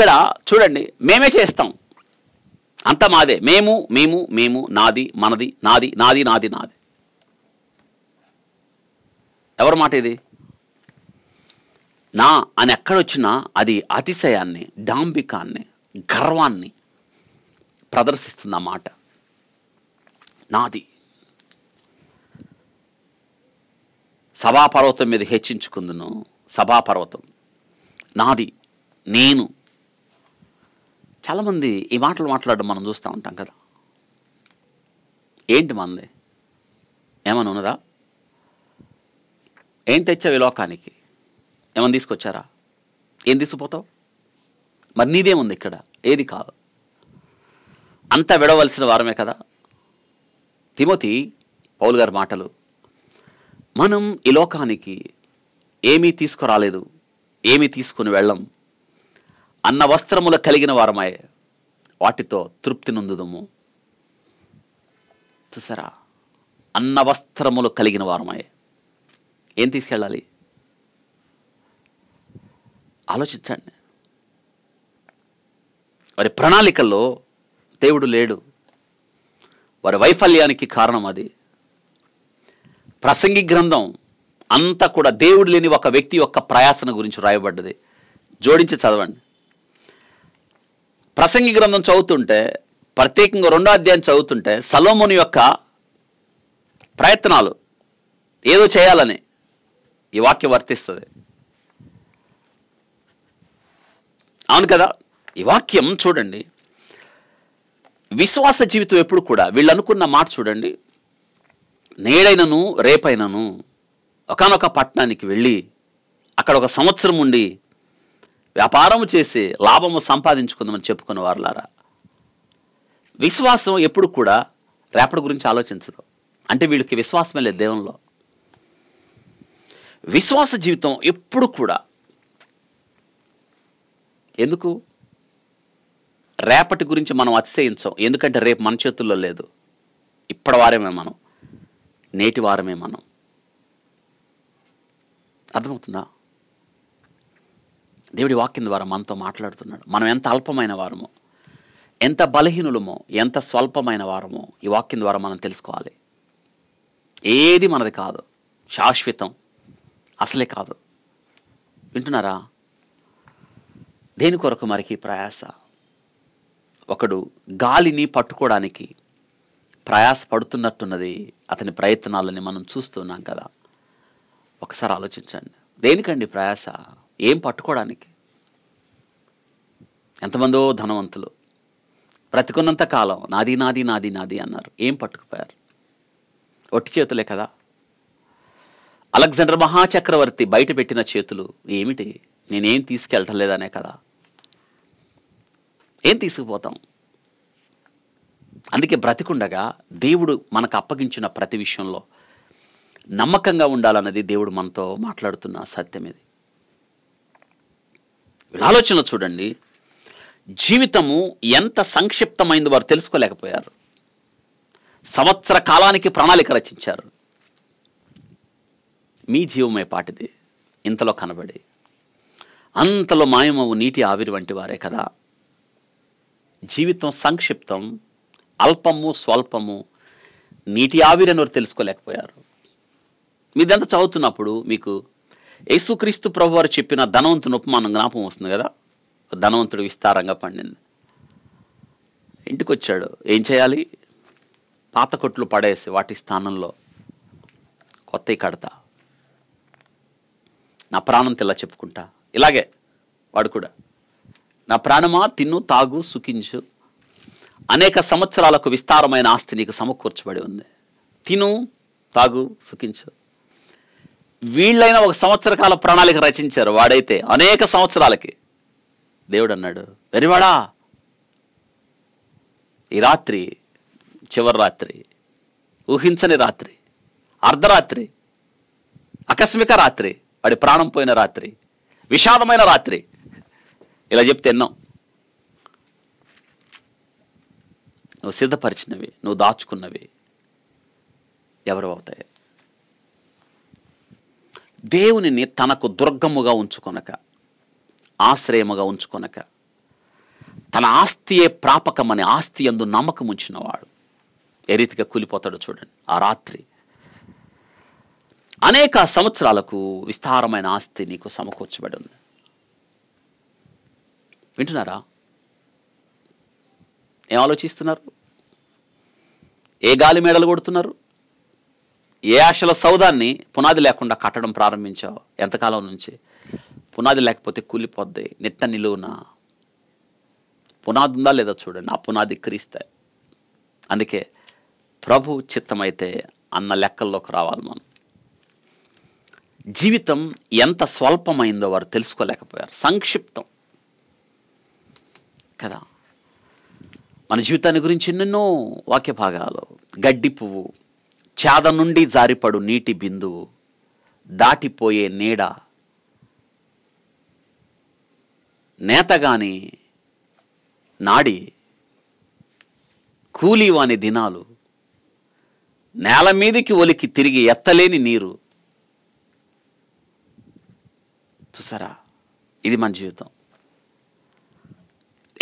ఇక్కడ చూడండి మేమే చేస్తాం అంత మాదే మేము మేము మేము నాది మనది నాది నాది నాది నాది ఎవరి మాట ఇది నా అని ఎక్కడొచ్చినా అది అతిశయాన్ని డాంబికాన్ని గర్వాన్ని ప్రదర్శిస్తుంది ఆ మాట నాది సభాపర్వతం మీద హెచ్చించుకుందును సభాపర్వతం నాది నేను చాలామంది ఈ మాటలు మాట్లాడడం మనం చూస్తూ ఉంటాం కదా ఏంటి మంది ఏమని ఉన్నదా ఏం తెచ్చావు ఈ లోకానికి ఏమని తీసుకొచ్చారా ఏం తీసుకుపోతావు మరి నీదేముంది ఇక్కడ ఏది కాదు అంతా విడవలసిన వారమే కదా తిమోతి పౌల్ గారి మాటలు మనం ఈ లోకానికి ఏమీ తీసుకురాలేదు ఏమీ తీసుకుని వెళ్ళం అన్న వస్త్రములు కలిగిన వారమై వాటితో తృప్తి నొందుదము చూసారా అన్న వస్త్రములు కలిగిన వారమై ఏం తీసుకెళ్ళాలి ఆలోచించండి వారి ప్రణాళికల్లో దేవుడు లేడు వారి వైఫల్యానికి కారణం అది ప్రసంగి గ్రంథం అంతా కూడా దేవుడు లేని ఒక వ్యక్తి యొక్క ప్రయాసన గురించి రాయబడ్డది జోడించి చదవండి ప్రసంగి గ్రంథం చదువుతుంటే ప్రత్యేకంగా రెండో అధ్యాయం చదువుతుంటే సలోముని యొక్క ప్రయత్నాలు ఏదో చేయాలని ఈ వాక్యం వర్తిస్తుంది అవును కదా ఈ వాక్యం చూడండి విశ్వాస జీవితం ఎప్పుడు కూడా వీళ్ళు అనుకున్న మాట చూడండి నేడైనను రేపైనను ఒకనొక పట్టణానికి వెళ్ళి అక్కడ ఒక సంవత్సరం ఉండి వ్యాపారము చేసి లాభము సంపాదించుకుందామని చెప్పుకున్న వారులారా విశ్వాసం ఎప్పుడు కూడా రేపటి గురించి ఆలోచించదు అంటే వీళ్ళకి విశ్వాసమే లేదు దేవునిలో విశ్వాస జీవితం ఎప్పుడు కూడా ఎందుకు రేపటి గురించి మనం అతిశయించాం ఎందుకంటే రేపు మన చేతుల్లో లేదు ఇప్పటి వారమే మనం నేటి వారమే మనం అర్థమవుతుందా దేవుడి వాక్యం ద్వారా మనతో మాట్లాడుతున్నాడు మనం ఎంత అల్పమైన వారమో ఎంత బలహీనులమో ఎంత స్వల్పమైన వారమో ఈ వాక్యం ద్వారా మనం తెలుసుకోవాలి ఏది మనది కాదు శాశ్వతం అసలే కాదు వింటున్నారా దేని కొరకు మరికి ప్రయాస ఒకడు గాలిని పట్టుకోవడానికి ప్రయాస పడుతున్నట్టున్నది అతని ప్రయత్నాలని మనం చూస్తున్నాం కదా ఒకసారి ఆలోచించండి దేనికండి ప్రయాస ఏం పట్టుకోవడానికి ఎంతమందో ధనవంతులు బ్రతికున్నంత కాలం నాది నాది నాది నాది అన్నారు ఏం పట్టుకుపోయారు ఒట్టి చేతులే కదా అలెగ్జాండర్ మహాచక్రవర్తి బయట పెట్టిన చేతులు ఏమిటి నేనేం తీసుకెళ్ళటం లేదనే కదా ఏం తీసుకుపోతాం అందుకే బ్రతికుండగా దేవుడు మనకు అప్పగించిన ప్రతి విషయంలో నమ్మకంగా ఉండాలన్నది దేవుడు మనతో మాట్లాడుతున్న సత్యం ఇది ఆలోచన చూడండి జీవితము ఎంత సంక్షిప్తమైందో వారు తెలుసుకోలేకపోయారు సంవత్సర కాలానికి ప్రణాళిక రచించారు మీ జీవమే పాటిది ఇంతలో కనబడి అంతలో మాయమవు నీటి ఆవిరి వంటి వారే కదా జీవితం సంక్షిప్తం అల్పము స్వల్పము నీటి ఆవిరి అని తెలుసుకోలేకపోయారు మీదంతా చదువుతున్నప్పుడు మీకు యేసుక్రీస్తు ప్రభు వారు చెప్పిన ధనవంతుని ఉపమానం జ్ఞాపకం వస్తుంది కదా ధనవంతుడు విస్తారంగా పండింది ఇంటికి వచ్చాడు ఏం చేయాలి పాత కొట్లు పడేసి వాటి స్థానంలో కొత్తవి కడతా నా ప్రాణం తెల్ల చెప్పుకుంటా ఇలాగే వాడు కూడా నా ప్రాణమా తిన్ను తాగు సుఖించు అనేక సంవత్సరాలకు విస్తారమైన ఆస్తి నీకు సమకూర్చబడి ఉంది తిను తాగు సుఖించు వీళ్ళైనా ఒక సంవత్సర కాల ప్రణాళిక రచించారు వాడైతే అనేక సంవత్సరాలకి దేవుడు అన్నాడు వెరివాడా ఈ రాత్రి చివరి రాత్రి ఊహించని రాత్రి అర్ధరాత్రి ఆకస్మిక రాత్రి వాడి ప్రాణం పోయిన రాత్రి విషాదమైన రాత్రి ఇలా చెప్తే ఎన్నో నువ్వు సిద్ధపరిచినవి నువ్వు దాచుకున్నవి ఎవరు అవుతాయి దేవునిని తనకు దుర్గముగా ఉంచుకొనక ఆశ్రయముగా ఉంచుకొనక తన ఆస్తియే ప్రాపకమని ఆస్తి ఎందు నమ్మకం ఉంచినవాడు ఎరితిగా కూలిపోతాడు చూడండి ఆ రాత్రి అనేక సంవత్సరాలకు విస్తారమైన ఆస్తి నీకు సమకూర్చబడి ఉంది వింటున్నారా ఏం ఆలోచిస్తున్నారు ఏ గాలి మేడలు కొడుతున్నారు ఏ ఆశలో సౌదాన్ని పునాది లేకుండా కట్టడం ప్రారంభించావు ఎంతకాలం నుంచి పునాది లేకపోతే కూలిపోద్ది నిట్ట నిలువునా పునాది ఉందా లేదా చూడండి ఆ పునాది క్రీస్తే అందుకే ప్రభు చిత్తమైతే అన్న లెక్కల్లోకి రావాలి మనం జీవితం ఎంత స్వల్పమైందో వారు తెలుసుకోలేకపోయారు సంక్షిప్తం కదా మన జీవితాన్ని గురించి ఎన్నెన్నో వాక్య భాగాలు గడ్డి పువ్వు చాద నుండి జారిపడు నీటి బిందువు దాటిపోయే నీడ నేతగాని నాడి కూలీవాని దినాలు నేల మీదికి ఒలికి తిరిగి ఎత్తలేని నీరు చూసారా ఇది మన జీవితం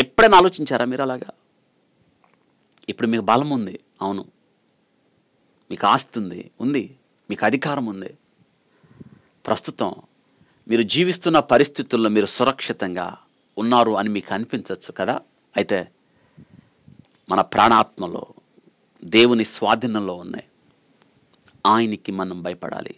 ఎప్పుడైనా ఆలోచించారా మీరు అలాగా ఇప్పుడు మీకు బలం ఉంది అవును మీకు ఆస్తి ఉంది ఉంది మీకు అధికారం ఉంది ప్రస్తుతం మీరు జీవిస్తున్న పరిస్థితుల్లో మీరు సురక్షితంగా ఉన్నారు అని మీకు అనిపించవచ్చు కదా అయితే మన ప్రాణాత్మలో దేవుని స్వాధీనంలో ఉన్నాయి ఆయనకి మనం భయపడాలి